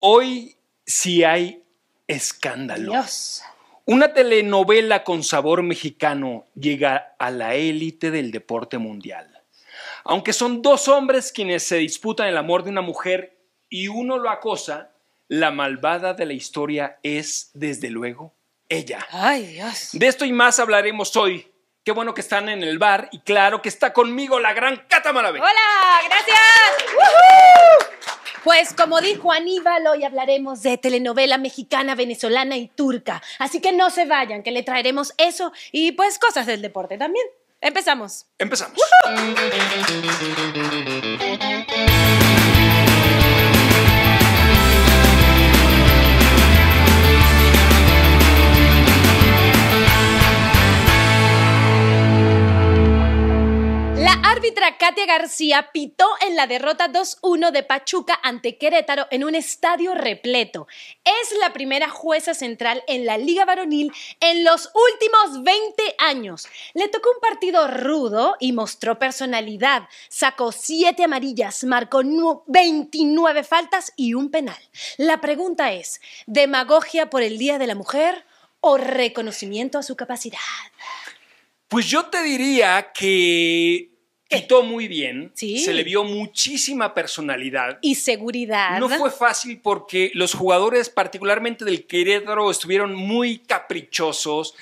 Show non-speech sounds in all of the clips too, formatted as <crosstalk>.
Hoy sí hay escándalo. Una telenovela con sabor mexicano llega a la élite del deporte mundial. Aunque son dos hombres quienes se disputan el amor de una mujer y uno lo acosa, la malvada de la historia es, desde luego, ella. Ay, Dios. De esto y más hablaremos hoy. Qué bueno que están en el bar y claro que está conmigo la gran Cata Hola, gracias. Pues como dijo Aníbal, hoy hablaremos de telenovela mexicana, venezolana y turca. Así que no se vayan, que le traeremos eso y pues cosas del deporte también. Empezamos. Empezamos. árbitra Katia García pitó en la derrota 2-1 de Pachuca ante Querétaro en un estadio repleto. Es la primera jueza central en la Liga Varonil en los últimos 20 años. Le tocó un partido rudo y mostró personalidad. Sacó 7 amarillas, marcó 29 faltas y un penal. La pregunta es, ¿demagogia por el Día de la Mujer o reconocimiento a su capacidad? Pues yo te diría que Quitó muy bien, se le vio muchísima personalidad. Y seguridad. No fue fácil porque los jugadores, particularmente del Querétaro, estuvieron muy caprichosos,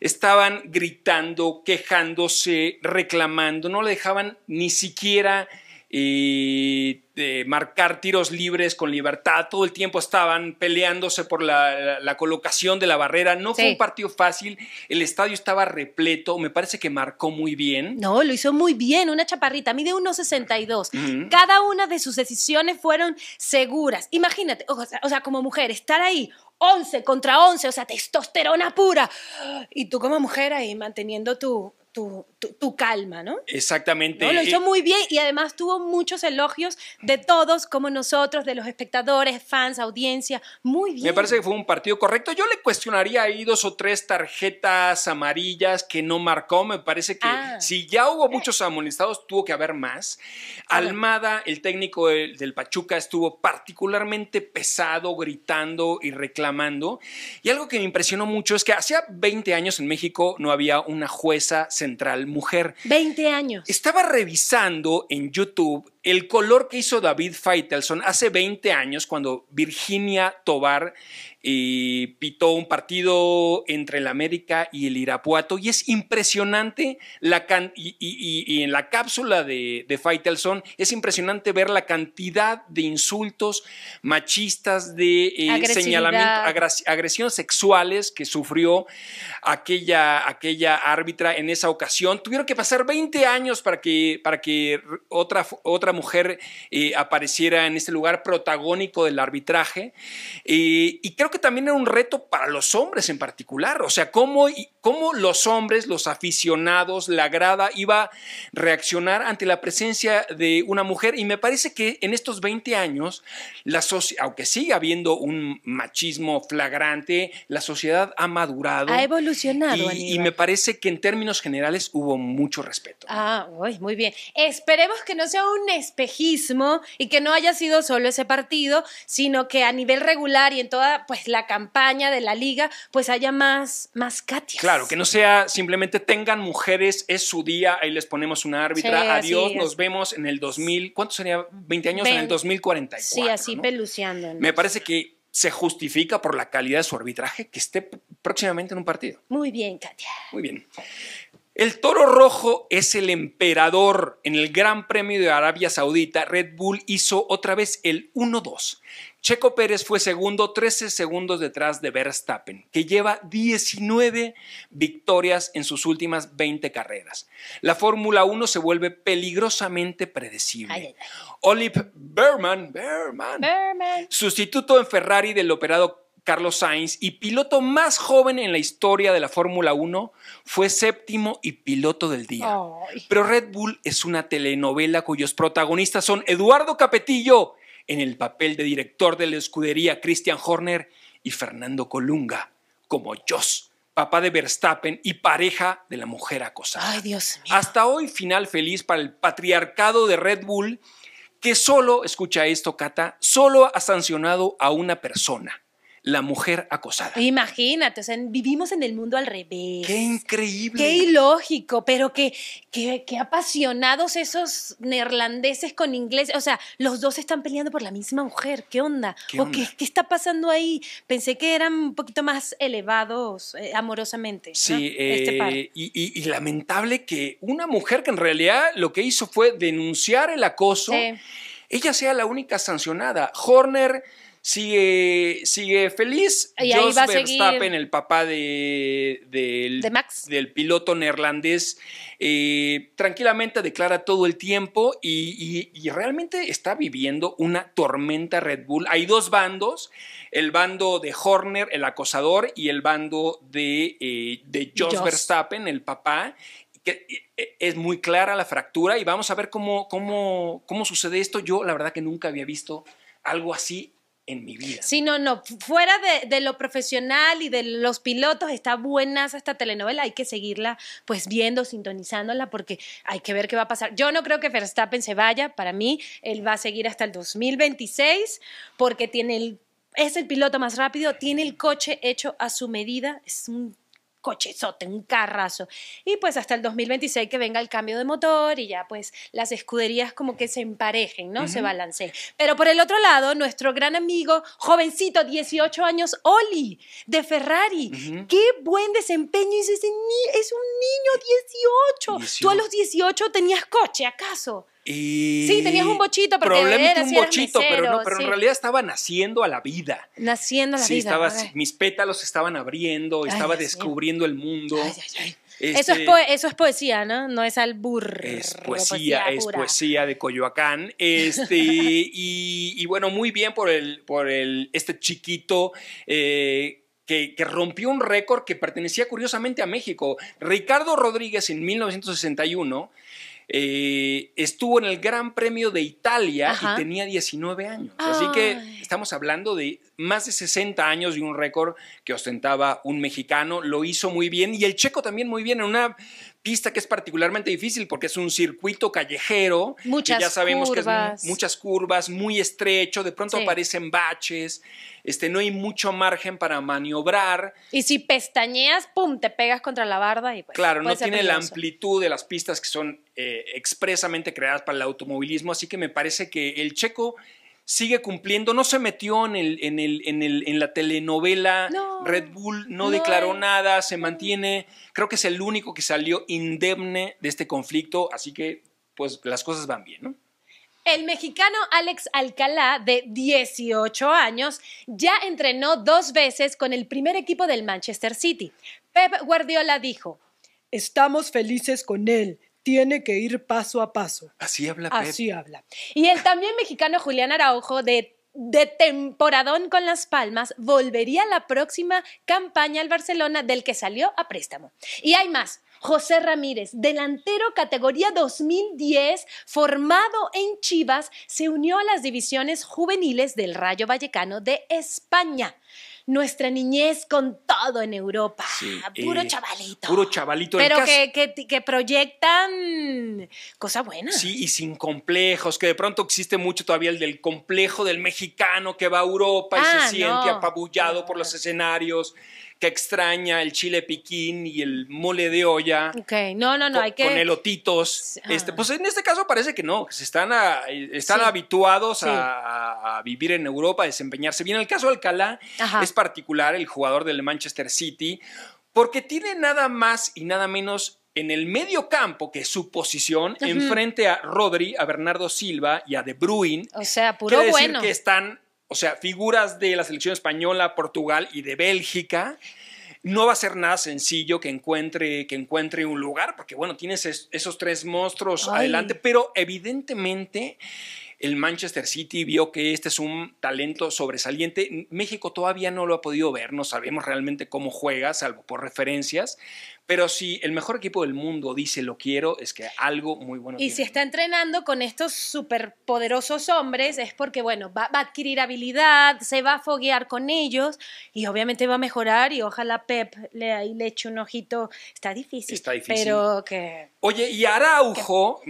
estaban gritando, quejándose, reclamando, no le dejaban ni siquiera y de eh, marcar tiros libres con libertad. Todo el tiempo estaban peleándose por la, colocación de la barrera. No fue un partido fácil. El estadio estaba repleto. Me parece que marcó muy bien. No, lo hizo muy bien. Una chaparrita. Mide 1,62. Cada una de sus decisiones fueron seguras. Imagínate, o sea, o sea, como mujer, estar ahí 11 contra 11, o sea, testosterona pura. Y tú como mujer ahí manteniendo tu, tu, calma, ¿no? Exactamente. Lo hizo eh, muy bien y además tuvo muchos elogios de todos, como nosotros, de los espectadores, fans, audiencia. Muy bien. Me parece que fue un partido correcto. Yo le cuestionaría ahí dos o tres tarjetas amarillas que no marcó. Me parece que ah. si ya hubo eh. muchos amonestados, tuvo que haber más. Almada, el técnico del, del Pachuca, estuvo particularmente pesado, gritando y reclamando. Y algo que me impresionó mucho es que hacía 20 años en México no había una jueza central mujer. 20 años. Estaba revisando en YouTube el color que hizo David Feitelson hace 20 años, cuando Virginia Tobar eh, pitó un partido entre el América y el Irapuato, y es impresionante, la y, en la cápsula de, de es impresionante ver la cantidad de insultos machistas, de eh, señalamientos, agresiones sexuales que sufrió aquella, aquella árbitra en esa ocasión. Tuvieron que pasar 20 años para que, para que otra, otra mujer eh, apareciera en este lugar protagónico del arbitraje. Eh, y creo que también era un reto para los hombres en particular, o sea, cómo cómo los hombres, los aficionados, la grada iba a reaccionar ante la presencia de una mujer. Y me parece que en estos 20 años, la aunque sigue habiendo un machismo flagrante, la sociedad ha madurado. Ha evolucionado. Y, me parece que en términos generales hubo mucho respeto. Ah, muy bien. Esperemos que no sea un espejismo y que no haya sido solo ese partido, sino que a nivel regular y en toda pues la campaña de la liga, pues haya más, más Katia. Claro, que no sea simplemente tengan mujeres, es su día, ahí les ponemos una árbitra, adiós, nos vemos en el 2000, ¿cuánto sería? 20 años, en el 2044. Sí, así ¿no? Me parece que se justifica por la calidad de su arbitraje que esté próximamente en un partido. Muy bien, Katia. Muy bien. El toro rojo es el emperador. En el Gran Premio de Arabia Saudita, Red Bull hizo otra vez el 1-2. Checo Pérez fue segundo, 13 segundos detrás de Verstappen, que lleva 19 victorias en sus últimas 20 carreras. La Fórmula 1 se vuelve peligrosamente predecible. Oliver Berman, sustituto en Ferrari del operado Carlos Sainz y piloto más joven en la historia de la Fórmula 1, fue séptimo y piloto del día. Pero Red Bull es una telenovela cuyos protagonistas son Eduardo Capetillo en el papel de director de la escudería Christian Horner y Fernando Colunga como Joss, papá de Verstappen y pareja de la mujer acosada. Ay, Dios mío. Hasta hoy final feliz para el patriarcado de Red Bull que solo, escucha esto Cata, solo ha sancionado a una persona la mujer acosada. Imagínate, o sea, vivimos en el mundo al revés. Qué increíble. Qué ilógico, pero qué, apasionados esos neerlandeses con ingleses. O sea, los dos están peleando por la misma mujer. ¿Qué onda? ¿Qué, está pasando ahí? Pensé que eran un poquito más elevados eh, amorosamente. Sí, este eh, Y, lamentable que una mujer que en realidad lo que hizo fue denunciar el acoso, ella sea la única sancionada. Horner sigue, sigue feliz. Y Jos Verstappen, el papá de, del piloto neerlandés, eh, tranquilamente declara todo el tiempo y, realmente está viviendo una tormenta Red Bull. Hay dos bandos, el bando de Horner, el acosador, y el bando de, eh, de Verstappen, el papá, que eh, eh, es muy clara la fractura y vamos a ver cómo, cómo, cómo sucede esto. Yo la verdad que nunca había visto algo así en mi vida. Sí, no, no. Fuera de, de, lo profesional y de los pilotos, está buena esta telenovela. Hay que seguirla, pues viendo, sintonizándola, porque hay que ver qué va a pasar. Yo no creo que Verstappen se vaya. Para mí, él va a seguir hasta el 2026, porque tiene el. Es el piloto más rápido, tiene el coche hecho a su medida, es un cochezote, un carrazo. Y pues hasta el 2026 que venga el cambio de motor y ya pues las escuderías como que se emparejen, ¿no? Se balanceen. Pero por el otro lado, nuestro gran amigo, jovencito, 18 años, Oli, de Ferrari. Qué buen desempeño es ese niño. Es un niño 18. ¿Tú a los 18 tenías coche, acaso? sí, tenías un bochito, pero probablemente un bochito, pero no, pero en realidad estaba naciendo a la vida. Naciendo a la Estaba, mis pétalos estaban abriendo, estaba descubriendo el mundo. eso, es este eso, es poesía, ¿no? No es albur. Es poesía, es poesía de Coyoacán. Este, <laughs> y, bueno, muy bien por, el, por el, este chiquito eh, que, que, rompió un récord que pertenecía curiosamente a México. Ricardo Rodríguez en 1961 eh, estuvo en el Gran Premio de Italia y tenía 19 años. Así que estamos hablando de más de 60 años y un récord que ostentaba un mexicano. Lo hizo muy bien y el checo también muy bien en una pista que es particularmente difícil porque es un circuito callejero. Muchas ya sabemos que es muchas curvas, muy estrecho, de pronto aparecen baches, este, no hay mucho margen para maniobrar. Y si pestañeas, pum, te pegas contra la barda y pues, Claro, no tiene la amplitud de las pistas que son eh, expresamente creadas para el automovilismo, así que me parece que el checo sigue cumpliendo, no se metió en, en, la telenovela, Red Bull no, declaró nada, se mantiene, creo que es el único que salió indemne de este conflicto, así que pues las cosas van bien, El mexicano Alex Alcalá, de 18 años, ya entrenó dos veces con el primer equipo del Manchester City. Pep Guardiola dijo, Estamos felices con él, tiene que ir paso a paso. Así habla Así habla. Y el también mexicano Julián Araujo de de temporadón con Las Palmas, volvería la próxima campaña al Barcelona del que salió a préstamo. Y hay más. José Ramírez, delantero categoría 2010, formado en Chivas, se unió a las divisiones juveniles del Rayo Vallecano de España nuestra niñez con todo en Europa. Sí, puro eh, chavalito. Puro chavalito. Pero que, que, que, proyectan cosa buena. Sí, y sin complejos, que de pronto existe mucho todavía el del complejo del mexicano que va a Europa y se ah, siente apabullado por los escenarios que extraña el chile piquín y el mole de olla. no, no, no, con, hay elotitos. Este, pues en este caso parece que no, están, están habituados A, vivir en Europa, a desempeñarse bien. El caso de Alcalá es particular, el jugador del Manchester City, porque tiene nada más y nada menos en el medio campo, que su posición, enfrente a Rodri, a Bernardo Silva y a De Bruyne. O sea, puro bueno. que están o sea, figuras de la selección española, Portugal y de Bélgica. No va a ser nada sencillo que encuentre, que encuentre un lugar, porque bueno, tienes esos tres monstruos adelante, pero evidentemente el Manchester City vio que este es un talento sobresaliente. México todavía no lo ha podido ver, no sabemos realmente cómo juega, salvo por referencias, pero si el mejor equipo del mundo dice lo quiero, es que algo muy bueno. Y si está entrenando con estos superpoderosos hombres, es porque, bueno, va, a adquirir habilidad, se va a foguear con ellos y obviamente va a mejorar y ojalá Pep le, le eche un ojito. Está difícil. Está difícil. Pero que... Oye, y Araujo,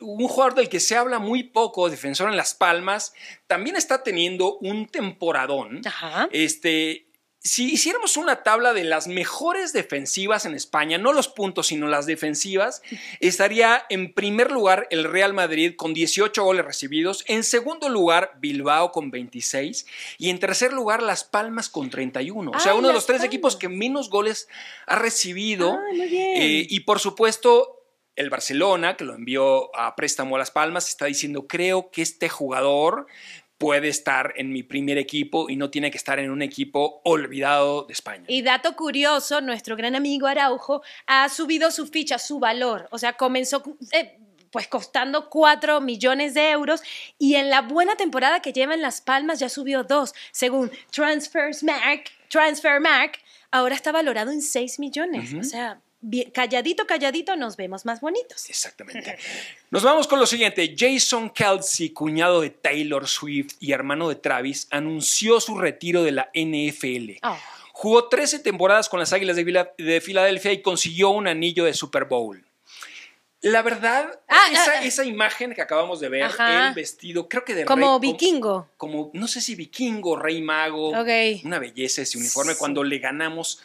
un jugador del que se habla muy poco, defensor en Las Palmas, también está teniendo un temporadón. Ajá. Este, si hiciéramos una tabla de las mejores defensivas en España, no los puntos, sino las defensivas, estaría en primer lugar el Real Madrid con 18 goles recibidos, en segundo lugar Bilbao con 26 y en tercer lugar Las Palmas con 31. o sea, uno de los tres equipos que menos goles ha recibido. Ah, eh, y por supuesto, el Barcelona, que lo envió a préstamo a Las Palmas, está diciendo, creo que este jugador puede estar en mi primer equipo y no tiene que estar en un equipo olvidado de España. Y dato curioso, nuestro gran amigo Araujo ha subido su ficha, su valor, o sea, comenzó... Eh, pues costando 4 millones de euros y en la buena temporada que lleva en Las Palmas ya subió dos. según Transfer Mac, ahora está valorado en seis millones, o sea, calladito, calladito, nos vemos más bonitos. Exactamente. <laughs> Nos vamos con lo siguiente. Jason Kelsey, cuñado de Taylor Swift y hermano de Travis, anunció su retiro de la NFL. Oh. Jugó 13 temporadas con las Águilas de Filadelfia y consiguió un anillo de Super Bowl. La verdad, ah, esa, ah, ah. esa, imagen que acabamos de ver, el vestido, creo que de como vikingo. Como, no sé si vikingo, rey mago. Una belleza ese uniforme. Cuando le ganamos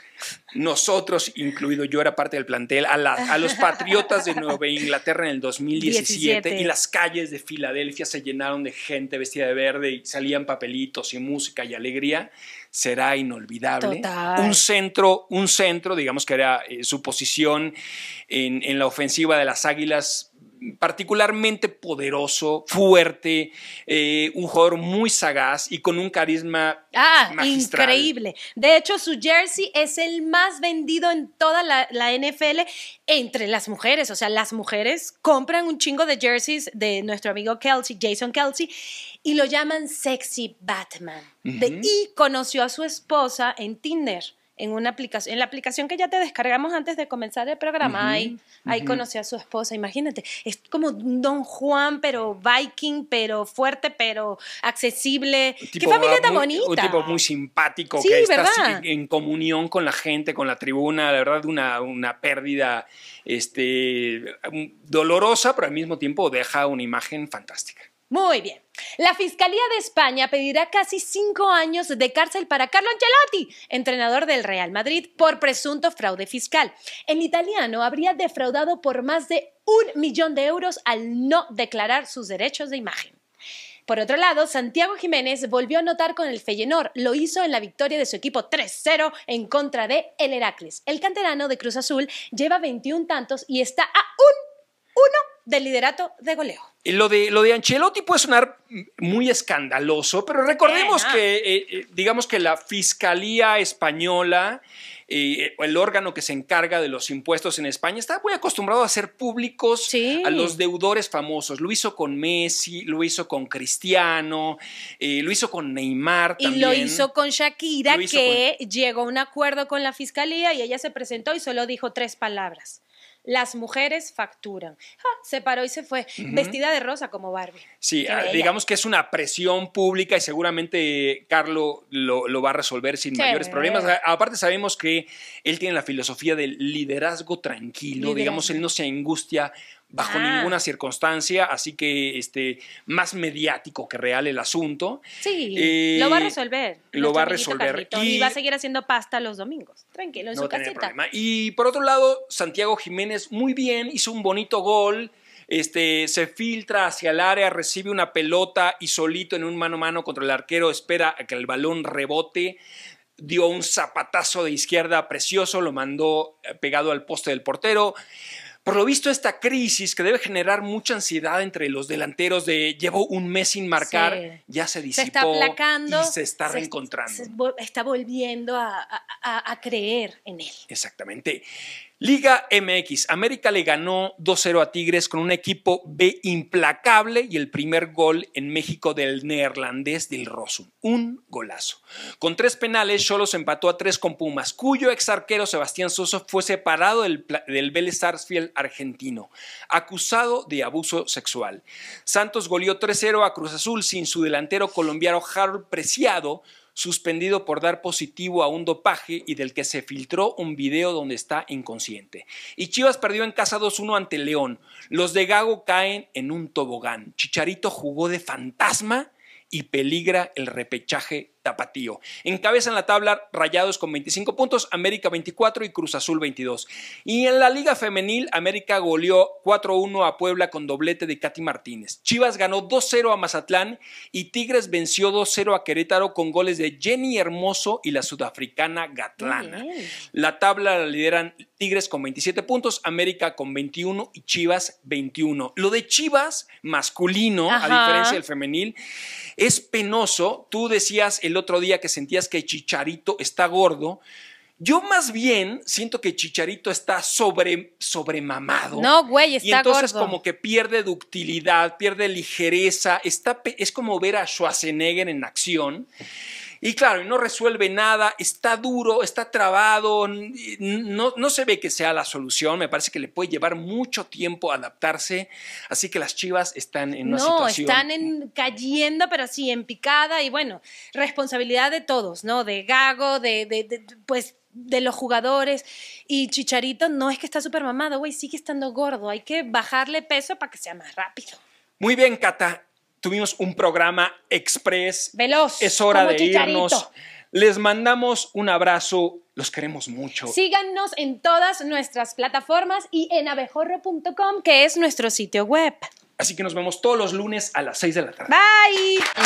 nosotros, incluido yo era parte del plantel, a, a los patriotas de Nueva Inglaterra en el 2017 y las calles de Filadelfia se llenaron de gente vestida de verde y salían papelitos y música y alegría será inolvidable. Un centro, un centro, digamos que era eh, su posición en, en la ofensiva de las Águilas particularmente poderoso, fuerte, eh, un jugador muy sagaz y con un carisma ah, increíble. De hecho, su jersey es el más vendido en toda la, NFL entre las mujeres. O sea, las mujeres compran un chingo de jerseys de nuestro amigo Kelsey, Jason Kelsey, y lo llaman Sexy Batman. De, y conoció a su esposa en Tinder en una aplicación, en la aplicación que ya te descargamos antes de comenzar el programa, ahí, conocí a su esposa, imagínate, es como Don Juan, pero viking, pero fuerte, pero accesible. Qué familia tan bonita. Un tipo muy simpático que está en comunión con la gente, con la tribuna, la verdad, una, una pérdida este, dolorosa, pero al mismo tiempo deja una imagen fantástica. Muy bien. La Fiscalía de España pedirá casi cinco años de cárcel para Carlo Ancelotti, entrenador del Real Madrid, por presunto fraude fiscal. El italiano habría defraudado por más de un millón de euros al no declarar sus derechos de imagen. Por otro lado, Santiago Jiménez volvió a anotar con el Feyenoord. Lo hizo en la victoria de su equipo 3-0 en contra de el Heracles. El canterano de Cruz Azul lleva 21 tantos y está a un del liderato de goleo. lo de, lo de Ancelotti puede sonar muy escandaloso, pero recordemos que, eh, eh, digamos que la Fiscalía Española, eh, el órgano que se encarga de los impuestos en España, está muy acostumbrado a hacer públicos a los deudores famosos. Lo hizo con Messi, lo hizo con Cristiano, lo hizo con Neymar Y lo hizo con Shakira, que llegó a un acuerdo con la Fiscalía y ella se presentó y solo dijo tres palabras las mujeres facturan. se paró y se fue, vestida de rosa como Barbie. Sí, ah, digamos que es una presión pública y seguramente Carlo lo, va a resolver sin mayores problemas. Aparte sabemos que él tiene la filosofía del liderazgo tranquilo, digamos, él no se angustia bajo ah. ninguna circunstancia, así que este, más mediático que real el asunto. Sí, eh, lo va a resolver. Lo va a resolver. y, va a seguir haciendo pasta los domingos, tranquilo, en su casita. Problema. Y por otro lado, Santiago Jiménez muy bien, hizo un bonito gol. Este, se filtra hacia el área, recibe una pelota y solito en un mano a mano contra el arquero espera a que el balón rebote dio un zapatazo de izquierda precioso, lo mandó eh, pegado al poste del portero. Por lo visto, esta crisis que debe generar mucha ansiedad entre los delanteros de llevo un mes sin marcar, ya se disipó se está aplacando, y se está reencontrando. está volviendo a creer en él. Exactamente. Liga MX. América le ganó 2-0 a Tigres con un equipo B implacable y el primer gol en México del neerlandés del Rosum. Un golazo. Con tres penales, Cholos empató a tres con Pumas, cuyo ex arquero Sebastián Soso fue separado del, del Sarsfield argentino, acusado de abuso sexual. Santos goleó 3-0 a Cruz Azul sin su delantero colombiano Harold Preciado suspendido por dar positivo a un dopaje y del que se filtró un video donde está inconsciente. Y Chivas perdió en casa 2-1 ante León. Los de Gago caen en un tobogán. Chicharito jugó de fantasma y peligra el repechaje Tapatío. Encabezan la tabla Rayados con 25 puntos, América 24 y Cruz Azul 22. Y en la Liga Femenil, América goleó 4-1 a Puebla con doblete de Katy Martínez. Chivas ganó 2-0 a Mazatlán y Tigres venció 2-0 a Querétaro con goles de Jenny Hermoso y la sudafricana Gatlana. La tabla la lideran Tigres con 27 puntos, América con 21 y Chivas 21. Lo de Chivas masculino, a diferencia del femenil, es penoso. Tú decías el otro día que sentías que Chicharito está gordo. Yo más bien siento que Chicharito está sobre, sobremamado. No, güey, está gordo. Y entonces como que pierde ductilidad, pierde ligereza. Está, es como ver a Schwarzenegger en acción. Y claro, no resuelve nada, está duro, está trabado, no, se ve que sea la solución, me parece que le puede llevar mucho tiempo adaptarse, así que las Chivas están en una situación... No, están en cayendo, pero sí, en picada y bueno, responsabilidad de todos, ¿no? De Gago, de, pues de los jugadores y Chicharito no es que está súper mamado, güey, sigue estando gordo, hay que bajarle peso para que sea más rápido. Muy bien, Cata. Tuvimos un programa express. Veloz. Es hora de irnos. Les mandamos un abrazo. Los queremos mucho. Síganos en todas nuestras plataformas y en abejorro.com, que es nuestro sitio web. Así que nos vemos todos los lunes a las 6 de la tarde. Bye.